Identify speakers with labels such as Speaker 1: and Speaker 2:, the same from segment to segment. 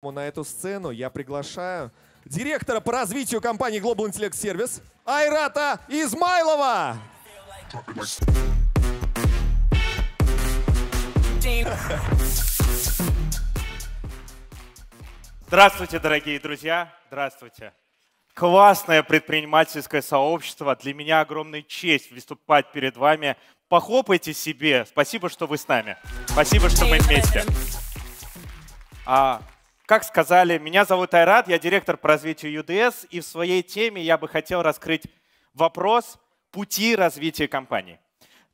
Speaker 1: На эту сцену я приглашаю директора по развитию компании Global Intellect Service Айрата Измайлова. Здравствуйте, дорогие друзья. Здравствуйте. Классное предпринимательское сообщество. Для меня огромная честь выступать перед вами. Похлопайте себе. Спасибо, что вы с нами. Спасибо, что мы вместе. А как сказали, меня зовут Айрат, я директор по развитию UDS, и в своей теме я бы хотел раскрыть вопрос пути развития компании.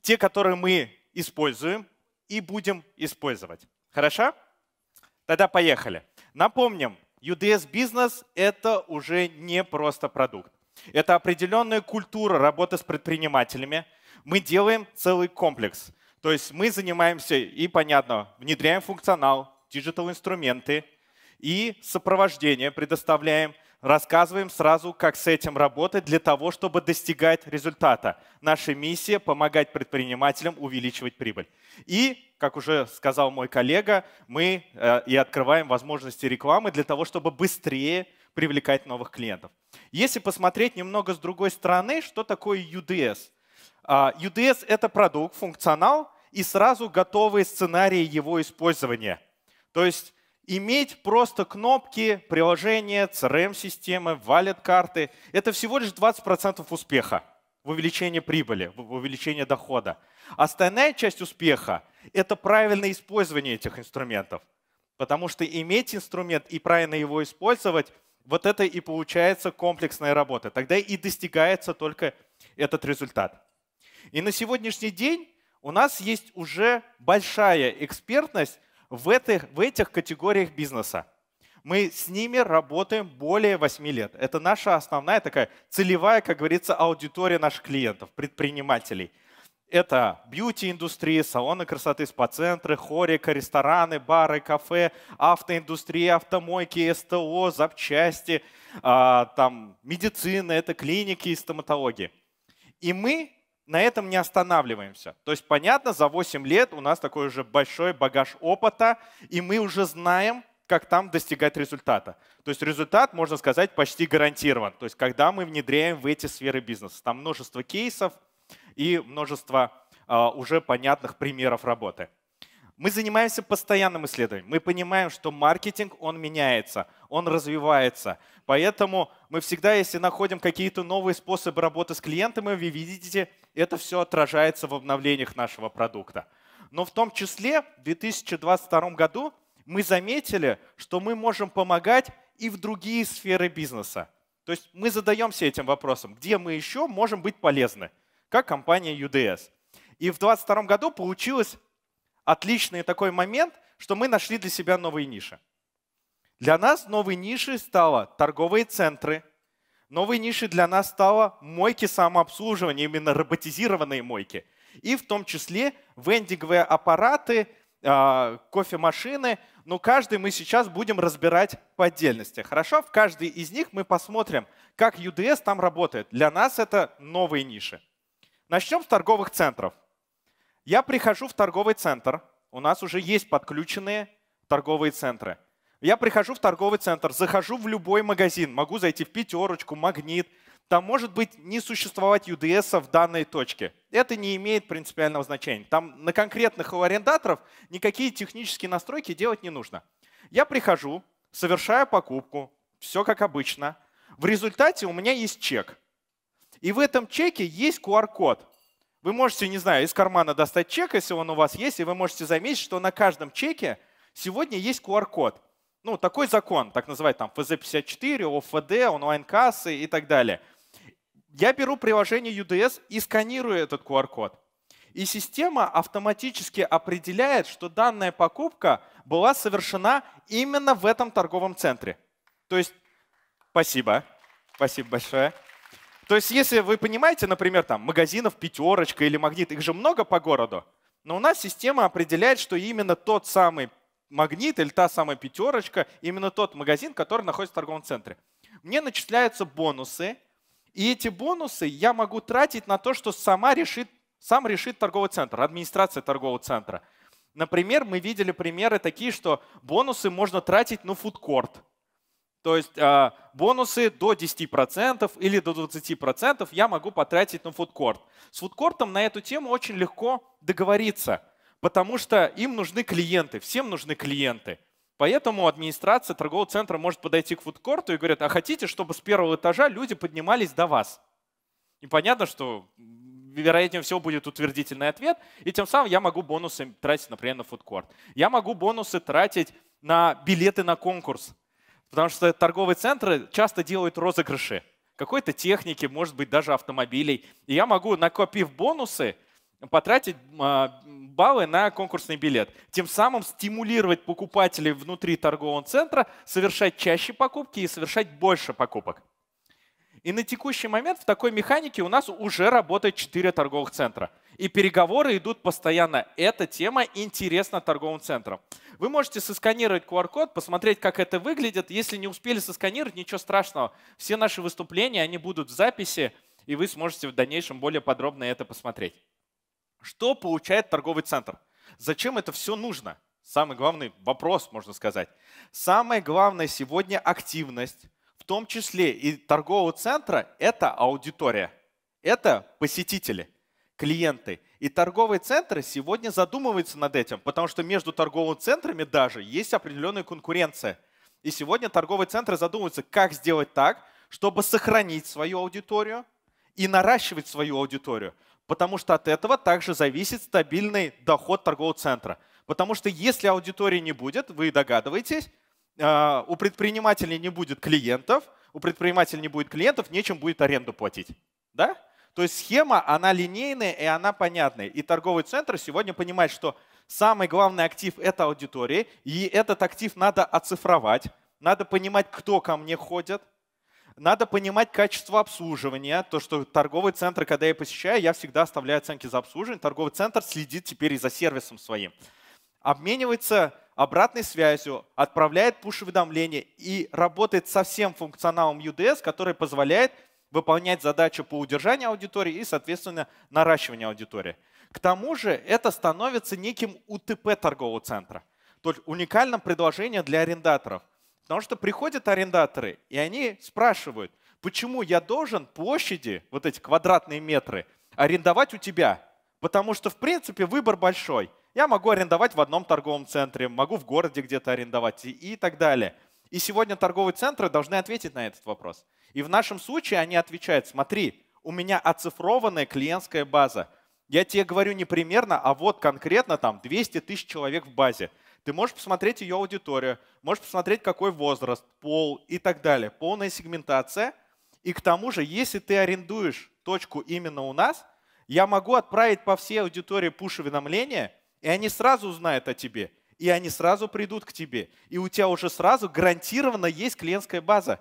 Speaker 1: Те, которые мы используем и будем использовать. Хорошо? Тогда поехали. Напомним, UDS бизнес — это уже не просто продукт. Это определенная культура работы с предпринимателями. Мы делаем целый комплекс. То есть мы занимаемся и, понятно, внедряем функционал, диджитал-инструменты, и сопровождение предоставляем, рассказываем сразу, как с этим работать для того, чтобы достигать результата. Наша миссия – помогать предпринимателям увеличивать прибыль. И, как уже сказал мой коллега, мы э, и открываем возможности рекламы для того, чтобы быстрее привлекать новых клиентов. Если посмотреть немного с другой стороны, что такое UDS? UDS а, — это продукт, функционал и сразу готовые сценарии его использования. То есть иметь просто кнопки, приложения, CRM-системы, валет-карты. Это всего лишь 20% успеха в увеличении прибыли, в увеличении дохода. Остальная часть успеха – это правильное использование этих инструментов. Потому что иметь инструмент и правильно его использовать – вот это и получается комплексная работа. Тогда и достигается только этот результат. И на сегодняшний день у нас есть уже большая экспертность в этих, в этих категориях бизнеса. Мы с ними работаем более 8 лет. Это наша основная такая целевая, как говорится, аудитория наших клиентов, предпринимателей. Это бьюти индустрии салоны красоты, спа-центры, хорика, рестораны, бары, кафе, автоиндустрия, автомойки, СТО, запчасти, а, там, медицина, это клиники и стоматологии. И мы на этом не останавливаемся. То есть, понятно, за 8 лет у нас такой уже большой багаж опыта, и мы уже знаем, как там достигать результата. То есть результат, можно сказать, почти гарантирован. То есть когда мы внедряем в эти сферы бизнеса. Там множество кейсов и множество э, уже понятных примеров работы. Мы занимаемся постоянным исследованием. Мы понимаем, что маркетинг, он меняется, он развивается. Поэтому мы всегда, если находим какие-то новые способы работы с клиентами, вы видите, это все отражается в обновлениях нашего продукта. Но в том числе в 2022 году мы заметили, что мы можем помогать и в другие сферы бизнеса. То есть мы задаемся этим вопросом, где мы еще можем быть полезны, как компания UDS. И в 2022 году получилось отличный такой момент, что мы нашли для себя новые ниши. Для нас новой нишей стало торговые центры – Новой нишей для нас стало мойки самообслуживания, именно роботизированные мойки. И в том числе вендинговые аппараты, а, кофемашины, но каждый мы сейчас будем разбирать по отдельности. Хорошо? В каждый из них мы посмотрим, как UDS там работает. Для нас это новые ниши. Начнем с торговых центров. Я прихожу в торговый центр. У нас уже есть подключенные торговые центры. Я прихожу в торговый центр, захожу в любой магазин, могу зайти в пятерочку, магнит. Там может быть не существовать UDS в данной точке. Это не имеет принципиального значения. Там на конкретных у арендаторов никакие технические настройки делать не нужно. Я прихожу, совершаю покупку, все как обычно. В результате у меня есть чек. И в этом чеке есть QR-код. Вы можете, не знаю, из кармана достать чек, если он у вас есть, и вы можете заметить, что на каждом чеке сегодня есть QR-код ну, такой закон, так называемый там ФЗ-54, ОФД, онлайн-кассы и так далее. Я беру приложение UDS и сканирую этот QR-код. И система автоматически определяет, что данная покупка была совершена именно в этом торговом центре. То есть, спасибо, спасибо большое. То есть, если вы понимаете, например, там магазинов «Пятерочка» или «Магнит», их же много по городу, но у нас система определяет, что именно тот самый магнит или та самая пятерочка, именно тот магазин, который находится в торговом центре. Мне начисляются бонусы, и эти бонусы я могу тратить на то, что сама решит, сам решит торговый центр, администрация торгового центра. Например, мы видели примеры такие, что бонусы можно тратить на фудкорт. То есть а, бонусы до 10% или до 20% я могу потратить на фудкорт. С фудкортом на эту тему очень легко договориться – потому что им нужны клиенты, всем нужны клиенты. Поэтому администрация торгового центра может подойти к фудкорту и говорит, а хотите, чтобы с первого этажа люди поднимались до вас? И понятно, что вероятнее всего будет утвердительный ответ, и тем самым я могу бонусы тратить, например, на фудкорт. Я могу бонусы тратить на билеты на конкурс, потому что торговые центры часто делают розыгрыши какой-то техники, может быть, даже автомобилей. И я могу, накопив бонусы, потратить а, баллы на конкурсный билет. Тем самым стимулировать покупателей внутри торгового центра совершать чаще покупки и совершать больше покупок. И на текущий момент в такой механике у нас уже работает 4 торговых центра. И переговоры идут постоянно. Эта тема интересна торговым центрам. Вы можете сосканировать QR-код, посмотреть, как это выглядит. Если не успели сосканировать, ничего страшного. Все наши выступления, они будут в записи, и вы сможете в дальнейшем более подробно это посмотреть. Что получает торговый центр? Зачем это все нужно? Самый главный вопрос, можно сказать. Самое главное сегодня активность, в том числе и торгового центра, это аудитория, это посетители, клиенты. И торговые центры сегодня задумываются над этим, потому что между торговыми центрами даже есть определенная конкуренция. И сегодня торговые центры задумываются, как сделать так, чтобы сохранить свою аудиторию и наращивать свою аудиторию потому что от этого также зависит стабильный доход торгового центра. Потому что если аудитории не будет, вы догадываетесь, а, у предпринимателей не будет клиентов, у предпринимателя не будет клиентов, нечем будет аренду платить. Да? То есть схема, она линейная и она понятная. И торговый центр сегодня понимает, что самый главный актив – это аудитория, и этот актив надо оцифровать, надо понимать, кто ко мне ходит – надо понимать качество обслуживания. То, что торговый центр, когда я посещаю, я всегда оставляю оценки за обслуживание. Торговый центр следит теперь и за сервисом своим. Обменивается обратной связью, отправляет пуш-уведомления и работает со всем функционалом UDS, который позволяет выполнять задачу по удержанию аудитории и, соответственно, наращиванию аудитории. К тому же это становится неким УТП торгового центра, то есть уникальным предложением для арендаторов – Потому что приходят арендаторы, и они спрашивают, почему я должен площади, вот эти квадратные метры, арендовать у тебя? Потому что, в принципе, выбор большой. Я могу арендовать в одном торговом центре, могу в городе где-то арендовать и, и так далее. И сегодня торговые центры должны ответить на этот вопрос. И в нашем случае они отвечают, смотри, у меня оцифрованная клиентская база. Я тебе говорю не примерно, а вот конкретно там 200 тысяч человек в базе – ты можешь посмотреть ее аудиторию, можешь посмотреть, какой возраст, пол и так далее. Полная сегментация. И к тому же, если ты арендуешь точку именно у нас, я могу отправить по всей аудитории пуш-уведомления, и они сразу узнают о тебе, и они сразу придут к тебе. И у тебя уже сразу гарантированно есть клиентская база.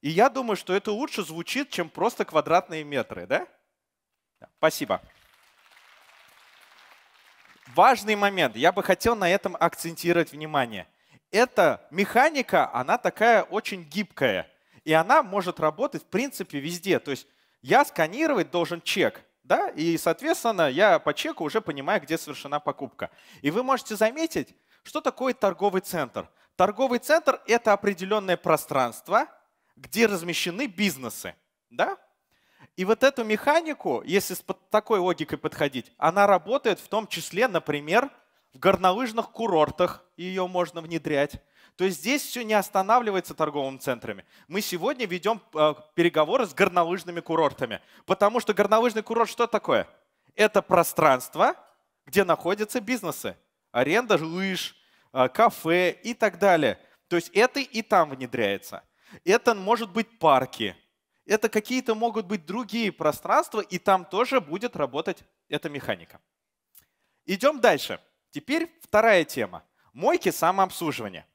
Speaker 1: И я думаю, что это лучше звучит, чем просто квадратные метры, да? Спасибо важный момент, я бы хотел на этом акцентировать внимание. Эта механика, она такая очень гибкая, и она может работать в принципе везде. То есть я сканировать должен чек, да, и, соответственно, я по чеку уже понимаю, где совершена покупка. И вы можете заметить, что такое торговый центр. Торговый центр – это определенное пространство, где размещены бизнесы, да, и вот эту механику, если с такой логикой подходить, она работает в том числе, например, в горнолыжных курортах ее можно внедрять. То есть здесь все не останавливается торговыми центрами. Мы сегодня ведем э, переговоры с горнолыжными курортами. Потому что горнолыжный курорт что такое? Это пространство, где находятся бизнесы. Аренда лыж, э, кафе и так далее. То есть это и там внедряется. Это может быть парки, это какие-то могут быть другие пространства, и там тоже будет работать эта механика. Идем дальше. Теперь вторая тема. Мойки самообслуживания.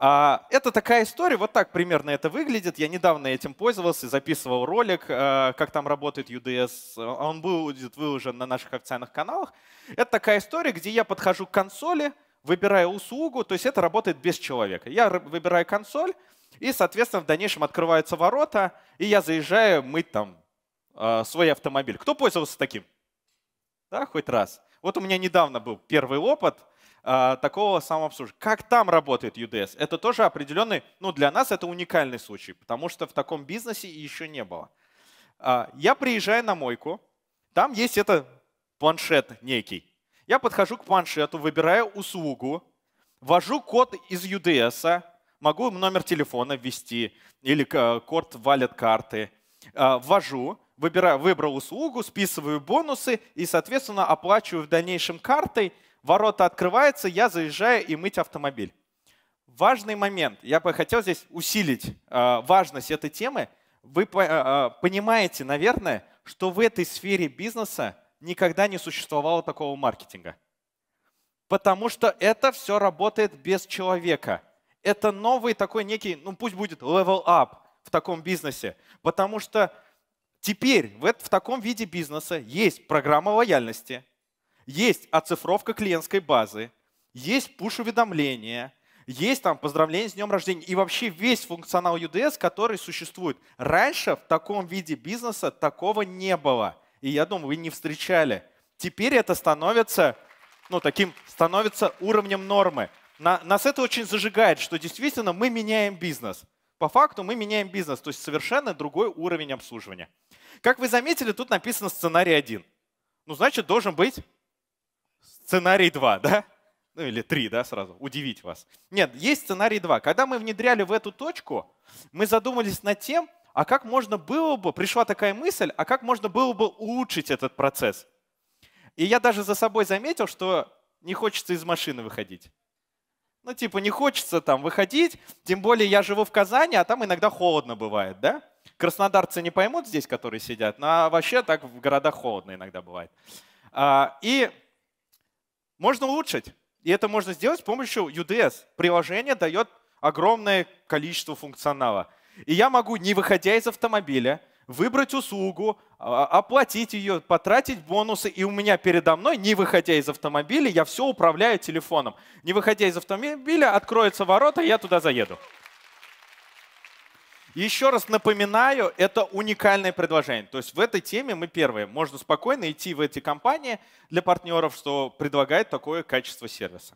Speaker 1: А, это такая история, вот так примерно это выглядит. Я недавно этим пользовался, записывал ролик, а, как там работает UDS. Он будет выложен на наших официальных каналах. Это такая история, где я подхожу к консоли, выбираю услугу, то есть это работает без человека. Я выбираю консоль, и, соответственно, в дальнейшем открываются ворота, и я заезжаю мыть там а, свой автомобиль. Кто пользовался таким? Да, хоть раз. Вот у меня недавно был первый опыт а, такого самообслуживания. Как там работает UDS? Это тоже определенный, ну для нас это уникальный случай, потому что в таком бизнесе еще не было. А, я приезжаю на мойку, там есть это планшет некий. Я подхожу к планшету, выбираю услугу, ввожу код из UDS, Могу номер телефона ввести или э, корт валет карты. Э, ввожу, выбираю, выбрал услугу, списываю бонусы и, соответственно, оплачиваю в дальнейшем картой. Ворота открываются, я заезжаю и мыть автомобиль. Важный момент. Я бы хотел здесь усилить э, важность этой темы. Вы понимаете, наверное, что в этой сфере бизнеса никогда не существовало такого маркетинга. Потому что это все работает без человека это новый такой некий, ну пусть будет level up в таком бизнесе, потому что теперь в, в таком виде бизнеса есть программа лояльности, есть оцифровка клиентской базы, есть пуш-уведомления, есть там поздравление с днем рождения и вообще весь функционал UDS, который существует. Раньше в таком виде бизнеса такого не было. И я думаю, вы не встречали. Теперь это становится, ну, таким, становится уровнем нормы на, нас это очень зажигает, что действительно мы меняем бизнес. По факту мы меняем бизнес, то есть совершенно другой уровень обслуживания. Как вы заметили, тут написано сценарий 1. Ну, значит, должен быть сценарий 2, да? Ну или 3, да, сразу, удивить вас. Нет, есть сценарий 2. Когда мы внедряли в эту точку, мы задумались над тем, а как можно было бы, пришла такая мысль, а как можно было бы улучшить этот процесс? И я даже за собой заметил, что не хочется из машины выходить. Ну, типа, не хочется там выходить, тем более я живу в Казани, а там иногда холодно бывает, да? Краснодарцы не поймут здесь, которые сидят, но ну, а вообще так в городах холодно иногда бывает. А, и можно улучшить. И это можно сделать с помощью UDS. Приложение дает огромное количество функционала. И я могу, не выходя из автомобиля, выбрать услугу, а, оплатить ее, потратить бонусы, и у меня передо мной, не выходя из автомобиля, я все управляю телефоном. Не выходя из автомобиля, откроются ворота, я туда заеду. Еще раз напоминаю, это уникальное предложение. То есть в этой теме мы первые. Можно спокойно идти в эти компании для партнеров, что предлагает такое качество сервиса.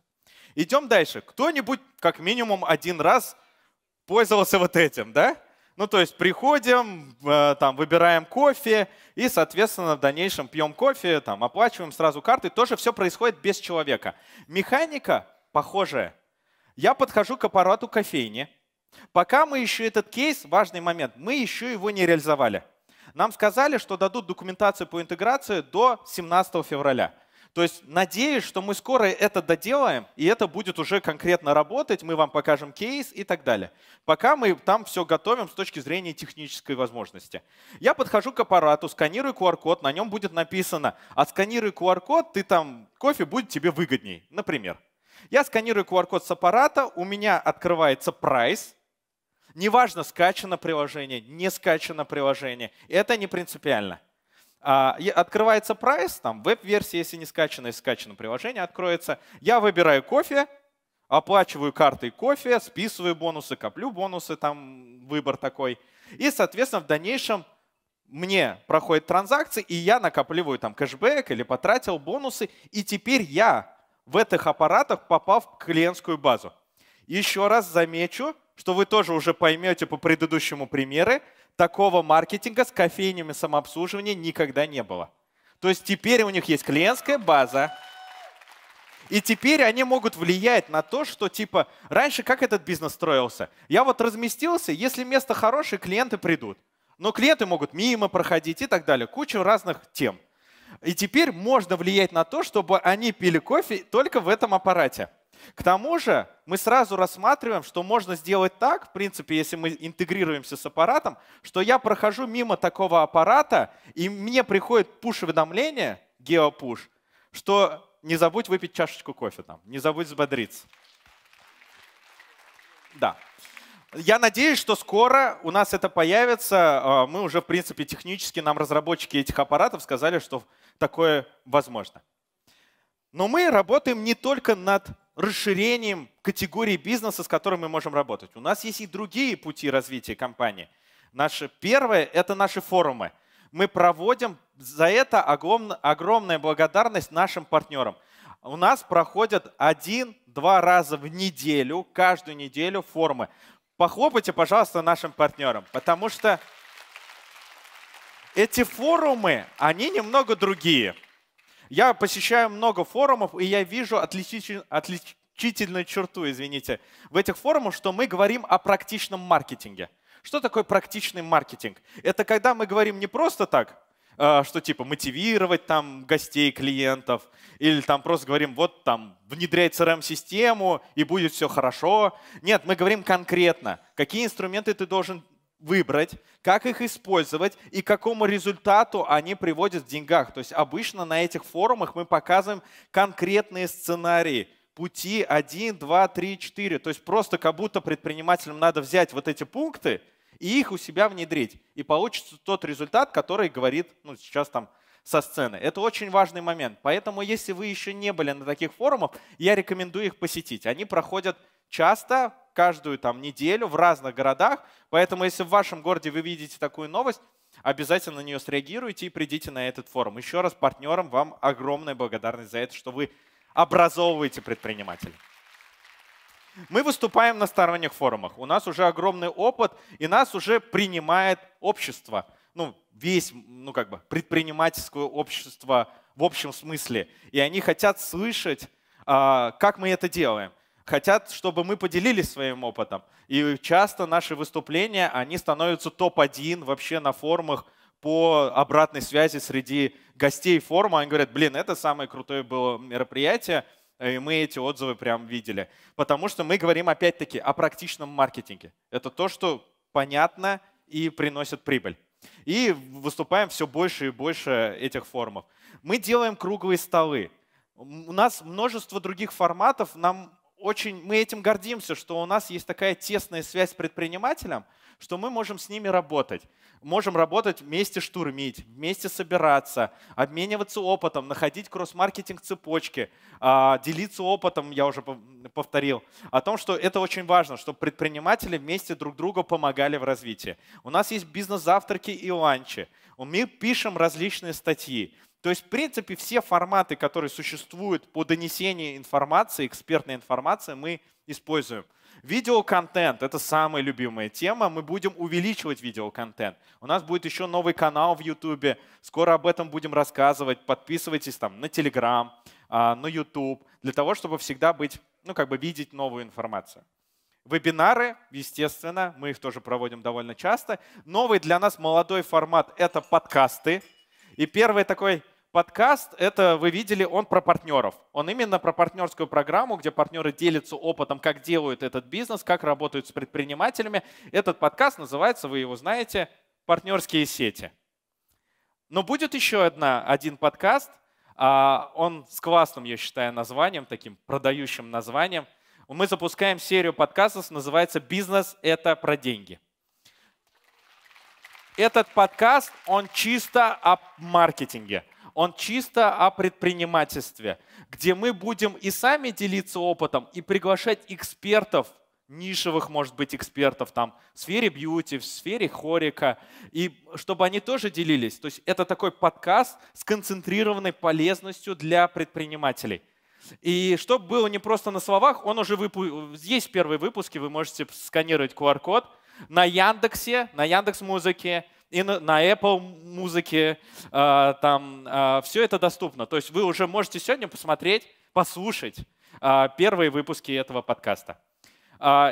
Speaker 1: Идем дальше. Кто-нибудь как минимум один раз пользовался вот этим, да? Ну, то есть приходим, э, там, выбираем кофе и, соответственно, в дальнейшем пьем кофе, там, оплачиваем сразу карты. Тоже все происходит без человека. Механика похожая. Я подхожу к аппарату кофейни. Пока мы еще этот кейс, важный момент, мы еще его не реализовали. Нам сказали, что дадут документацию по интеграции до 17 февраля. То есть надеюсь, что мы скоро это доделаем, и это будет уже конкретно работать, мы вам покажем кейс и так далее. Пока мы там все готовим с точки зрения технической возможности. Я подхожу к аппарату, сканирую QR-код, на нем будет написано, отсканируй «А QR-код, ты там, кофе будет тебе выгодней, например. Я сканирую QR-код с аппарата, у меня открывается прайс, неважно, скачано приложение, не скачано приложение, это не принципиально. А, открывается прайс, там веб-версия, если не скачана, и скачано приложение откроется. Я выбираю кофе, оплачиваю картой кофе, списываю бонусы, коплю бонусы, там выбор такой. И, соответственно, в дальнейшем мне проходят транзакции, и я накапливаю там кэшбэк или потратил бонусы, и теперь я в этих аппаратах попал в клиентскую базу. Еще раз замечу, что вы тоже уже поймете по предыдущему примеру, такого маркетинга с кофейнями самообслуживания никогда не было. То есть теперь у них есть клиентская база, и теперь они могут влиять на то, что типа раньше как этот бизнес строился. Я вот разместился, если место хорошее, клиенты придут. Но клиенты могут мимо проходить и так далее. Куча разных тем. И теперь можно влиять на то, чтобы они пили кофе только в этом аппарате. К тому же мы сразу рассматриваем, что можно сделать так, в принципе, если мы интегрируемся с аппаратом, что я прохожу мимо такого аппарата, и мне приходит пуш-уведомление, геопуш, что не забудь выпить чашечку кофе там, не забудь взбодриться. Да. Я надеюсь, что скоро у нас это появится. А, мы уже, в принципе, технически, нам разработчики этих аппаратов сказали, что такое возможно. Но мы работаем не только над расширением категории бизнеса, с которым мы можем работать. У нас есть и другие пути развития компании. Наше первое – это наши форумы. Мы проводим за это огромная благодарность нашим партнерам. У нас проходят один-два раза в неделю, каждую неделю форумы. Похлопайте, пожалуйста, нашим партнерам, потому что эти форумы, они немного другие. Я посещаю много форумов, и я вижу отличительную отлич, черту, извините, в этих форумах, что мы говорим о практичном маркетинге. Что такое практичный маркетинг? Это когда мы говорим не просто так, э, что типа мотивировать там гостей, клиентов, или там просто говорим, вот там внедрять CRM-систему и будет все хорошо. Нет, мы говорим конкретно, какие инструменты ты должен выбрать, как их использовать и к какому результату они приводят в деньгах. То есть обычно на этих форумах мы показываем конкретные сценарии, пути 1, 2, 3, 4. То есть просто как будто предпринимателям надо взять вот эти пункты и их у себя внедрить. И получится тот результат, который говорит, ну сейчас там со сцены. Это очень важный момент. Поэтому, если вы еще не были на таких форумах, я рекомендую их посетить. Они проходят часто, каждую там неделю в разных городах. Поэтому если в вашем городе вы видите такую новость, обязательно на нее среагируйте и придите на этот форум. Еще раз партнерам вам огромная благодарность за это, что вы образовываете предпринимателей. Мы выступаем на сторонних форумах. У нас уже огромный опыт, и нас уже принимает общество. Ну, весь, ну как бы, предпринимательское общество в общем смысле. И они хотят слышать, а, как мы это делаем хотят, чтобы мы поделились своим опытом. И часто наши выступления, они становятся топ-1 вообще на форумах по обратной связи среди гостей форума. Они говорят, блин, это самое крутое было мероприятие, и мы эти отзывы прям видели. Потому что мы говорим опять-таки о практичном маркетинге. Это то, что понятно и приносит прибыль. И выступаем все больше и больше этих форумов. Мы делаем круглые столы. У нас множество других форматов, нам очень, мы этим гордимся, что у нас есть такая тесная связь с предпринимателем, что мы можем с ними работать. Можем работать вместе штурмить, вместе собираться, обмениваться опытом, находить кросс-маркетинг цепочки, а, делиться опытом, я уже повторил, о том, что это очень важно, чтобы предприниматели вместе друг другу помогали в развитии. У нас есть бизнес-завтраки и ланчи. Мы пишем различные статьи. То есть, в принципе, все форматы, которые существуют по донесению информации, экспертной информации, мы используем. Видеоконтент — это самая любимая тема. Мы будем увеличивать видеоконтент. У нас будет еще новый канал в YouTube. Скоро об этом будем рассказывать. Подписывайтесь там на Telegram, а, на YouTube, для того, чтобы всегда быть, ну, как бы видеть новую информацию. Вебинары, естественно, мы их тоже проводим довольно часто. Новый для нас молодой формат — это подкасты. И первый такой Подкаст, это вы видели, он про партнеров. Он именно про партнерскую программу, где партнеры делятся опытом, как делают этот бизнес, как работают с предпринимателями. Этот подкаст называется, вы его знаете, «Партнерские сети». Но будет еще одна, один подкаст. А, он с классным, я считаю, названием, таким продающим названием. Мы запускаем серию подкастов, называется «Бизнес – это про деньги». Этот подкаст, он чисто о маркетинге – он чисто о предпринимательстве, где мы будем и сами делиться опытом, и приглашать экспертов, нишевых, может быть, экспертов там, в сфере бьюти, в сфере хорика, и чтобы они тоже делились. То есть это такой подкаст с концентрированной полезностью для предпринимателей. И чтобы было не просто на словах, он уже выпу... есть первые выпуски, вы можете сканировать QR-код на Яндексе, на Яндекс Музыке и на, Apple музыке, а, там а, все это доступно. То есть вы уже можете сегодня посмотреть, послушать а, первые выпуски этого подкаста.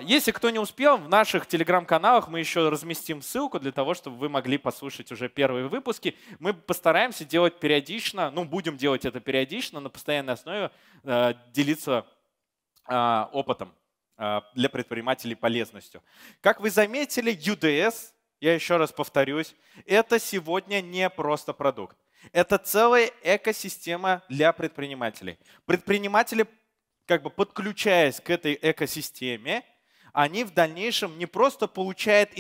Speaker 1: Если кто не успел, в наших телеграм-каналах мы еще разместим ссылку для того, чтобы вы могли послушать уже первые выпуски. Мы постараемся делать периодично, ну, будем делать это периодично, на постоянной основе делиться опытом для предпринимателей полезностью. Как вы заметили, UDS я еще раз повторюсь, это сегодня не просто продукт. Это целая экосистема для предпринимателей. Предприниматели, как бы подключаясь к этой экосистеме, они в дальнейшем не просто получают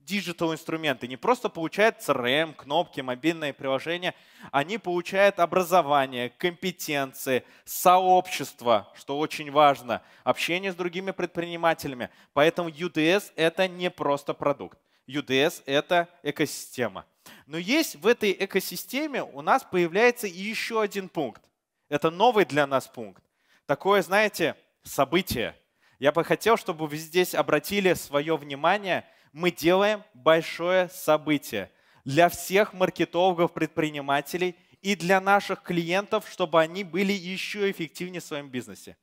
Speaker 1: диджитал инструменты, не просто получают CRM, кнопки, мобильные приложения, они получают образование, компетенции, сообщество, что очень важно, общение с другими предпринимателями. Поэтому UDS — это не просто продукт. UDS — это экосистема. Но есть в этой экосистеме у нас появляется еще один пункт. Это новый для нас пункт. Такое, знаете, событие. Я бы хотел, чтобы вы здесь обратили свое внимание. Мы делаем большое событие для всех маркетологов, предпринимателей и для наших клиентов, чтобы они были еще эффективнее в своем бизнесе.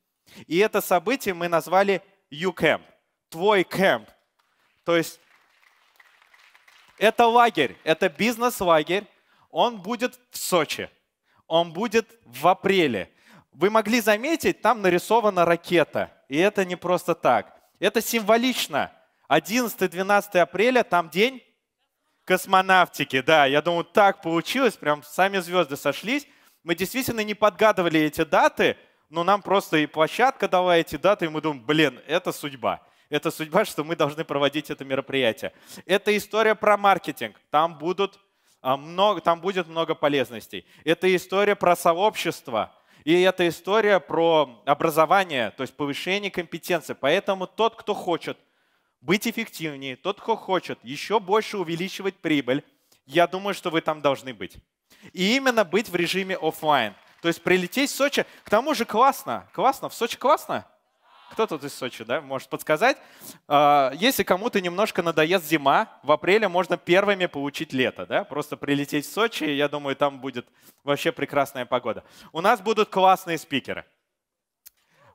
Speaker 1: И это событие мы назвали YouCamp, твой кэмп. То есть это лагерь, это бизнес-лагерь. Он будет в Сочи, он будет в апреле. Вы могли заметить, там нарисована ракета. И это не просто так. Это символично. 11-12 апреля, там день космонавтики. Да, я думаю, так получилось, прям сами звезды сошлись. Мы действительно не подгадывали эти даты, но нам просто и площадка дала эти даты, и мы думаем, блин, это судьба это судьба, что мы должны проводить это мероприятие. Это история про маркетинг. Там, будут, а, много, там будет много полезностей. Это история про сообщество. И это история про образование, то есть повышение компетенции. Поэтому тот, кто хочет быть эффективнее, тот, кто хочет еще больше увеличивать прибыль, я думаю, что вы там должны быть. И именно быть в режиме офлайн. То есть прилететь в Сочи, к тому же классно, классно, в Сочи классно. Кто тут из Сочи, да, может подсказать? А, если кому-то немножко надоест зима, в апреле можно первыми получить лето, да? Просто прилететь в Сочи, я думаю, там будет вообще прекрасная погода. У нас будут классные спикеры.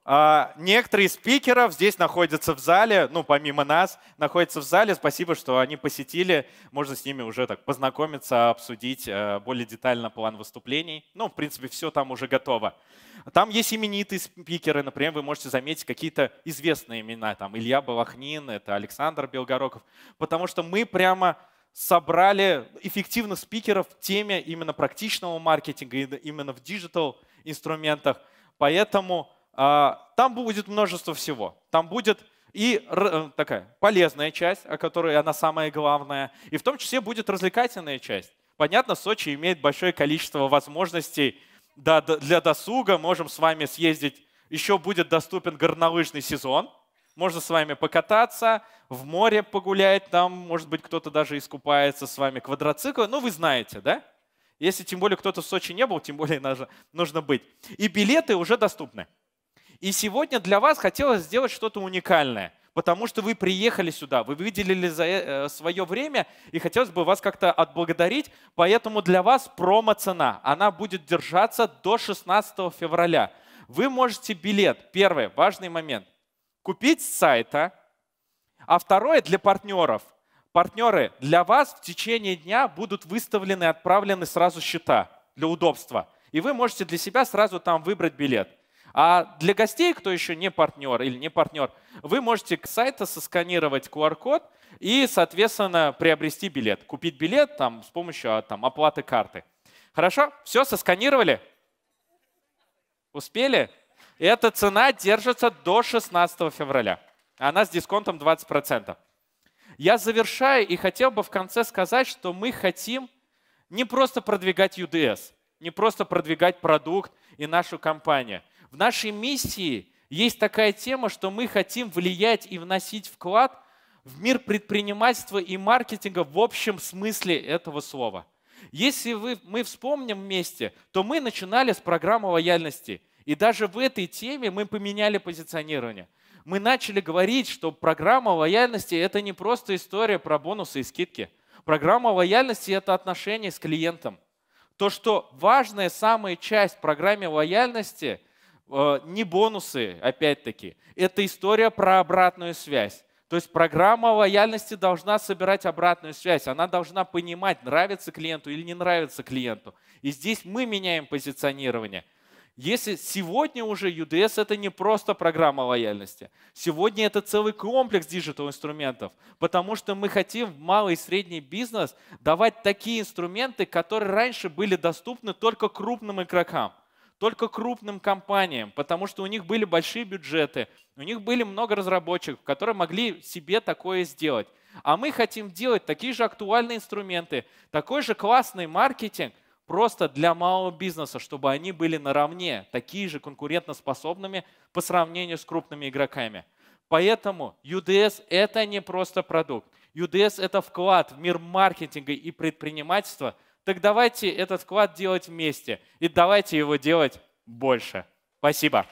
Speaker 1: А, некоторые спикеров здесь находятся в зале, ну, помимо нас, находятся в зале. Спасибо, что они посетили. Можно с ними уже так познакомиться, обсудить э, более детально план выступлений. Ну, в принципе, все там уже готово. Там есть именитые спикеры, например, вы можете заметить какие-то известные имена. Там Илья Балахнин, это Александр Белгороков. Потому что мы прямо собрали эффективных спикеров в теме именно практичного маркетинга, именно в диджитал инструментах. Поэтому а, там будет множество всего. Там будет и э, такая полезная часть, о которой она самая главная, и в том числе будет развлекательная часть. Понятно, Сочи имеет большое количество возможностей для досуга. Можем с вами съездить. Еще будет доступен горнолыжный сезон. Можно с вами покататься, в море погулять, там, может быть, кто-то даже искупается с вами квадроциклы. Ну, вы знаете, да? Если тем более кто-то в Сочи не был, тем более нужно быть. И билеты уже доступны. И сегодня для вас хотелось сделать что-то уникальное, потому что вы приехали сюда, вы выделили за э, э, свое время, и хотелось бы вас как-то отблагодарить. Поэтому для вас промо-цена, она будет держаться до 16 февраля. Вы можете билет, первый важный момент, купить с сайта, а второе для партнеров. Партнеры для вас в течение дня будут выставлены отправлены сразу счета для удобства. И вы можете для себя сразу там выбрать билет. А для гостей, кто еще не партнер или не партнер, вы можете к сайту сосканировать QR-код и, соответственно, приобрести билет. Купить билет там, с помощью а, там, оплаты карты. Хорошо? Все, сосканировали? Успели? Эта цена держится до 16 февраля. Она с дисконтом 20%. Я завершаю и хотел бы в конце сказать, что мы хотим не просто продвигать UDS, не просто продвигать продукт и нашу компанию – в нашей миссии есть такая тема, что мы хотим влиять и вносить вклад в мир предпринимательства и маркетинга в общем смысле этого слова. Если вы, мы вспомним вместе, то мы начинали с программы лояльности. И даже в этой теме мы поменяли позиционирование. Мы начали говорить, что программа лояльности – это не просто история про бонусы и скидки. Программа лояльности – это отношение с клиентом. То, что важная самая часть программы лояльности – Э, не бонусы, опять-таки. Это история про обратную связь. То есть программа лояльности должна собирать обратную связь. Она должна понимать, нравится клиенту или не нравится клиенту. И здесь мы меняем позиционирование. Если сегодня уже UDS это не просто программа лояльности. Сегодня это целый комплекс диджитал инструментов, потому что мы хотим в малый и средний бизнес давать такие инструменты, которые раньше были доступны только крупным игрокам только крупным компаниям, потому что у них были большие бюджеты, у них были много разработчиков, которые могли себе такое сделать. А мы хотим делать такие же актуальные инструменты, такой же классный маркетинг, просто для малого бизнеса, чтобы они были наравне, такие же конкурентоспособными по сравнению с крупными игроками. Поэтому UDS – это не просто продукт. UDS – это вклад в мир маркетинга и предпринимательства – так давайте этот вклад делать вместе и давайте его делать больше. Спасибо.